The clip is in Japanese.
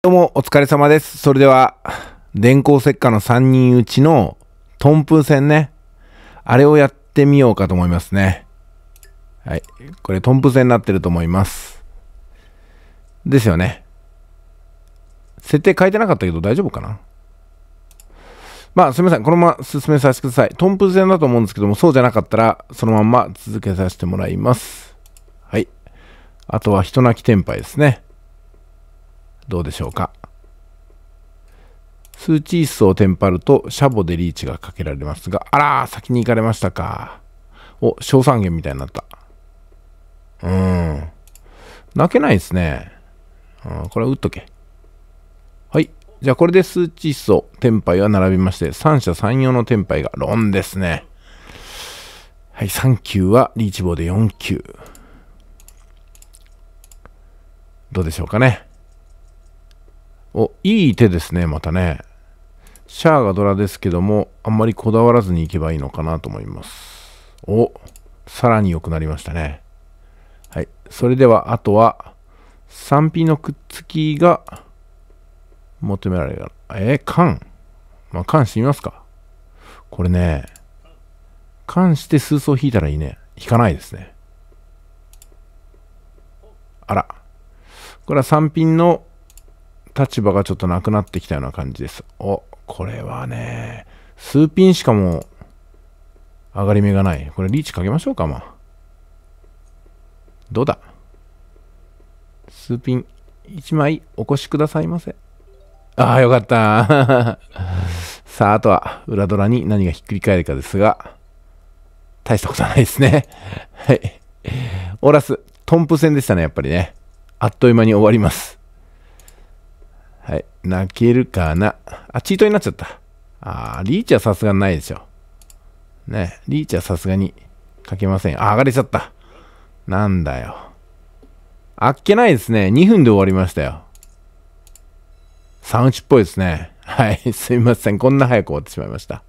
どうも、お疲れ様です。それでは、電光石火の3人うちの、トンプ戦ね。あれをやってみようかと思いますね。はい。これ、トンプ戦になってると思います。ですよね。設定変えてなかったけど大丈夫かなまあ、すみません。このまま進めさせてください。トンプ戦だと思うんですけども、そうじゃなかったら、そのまま続けさせてもらいます。はい。あとは、人泣き天敗ですね。どうでしょうか数値一層テンパるとシャボでリーチがかけられますがあら先に行かれましたかお小三元みたいになったうん泣けないですね、うん、これ打っとけはいじゃあこれで数値一層テンパイは並びまして三者三様のテンパイがロンですねはい、3球はリーチ棒で4球どうでしょうかね。お、いい手ですね、またね。シャアがドラですけども、あんまりこだわらずにいけばいいのかなと思います。お、さらに良くなりましたね。はい。それでは、あとは、賛否のくっつきが求められる。えー、缶まあ、缶してみますか。これね、缶して数層引いたらいいね。引かないですね。あら。これは3品の立場がちょっとなくなってきたような感じです。お、これはね、数ピンしかも上がり目がない。これリーチかけましょうか、まあ。どうだ数ピン1枚お越しくださいませ。ああ、よかった。さあ、あとは裏ドラに何がひっくり返るかですが、大したことはないですね。はい。オーラス、トンプ戦でしたね、やっぱりね。あっという間に終わります。はい。泣けるかな。あ、チートになっちゃった。あーリーチはさすがにないでしょ。ね、リーチはさすがにかけません。あ、上がれちゃった。なんだよ。あっけないですね。2分で終わりましたよ。サウンチっぽいですね。はい。すいません。こんな早く終わってしまいました。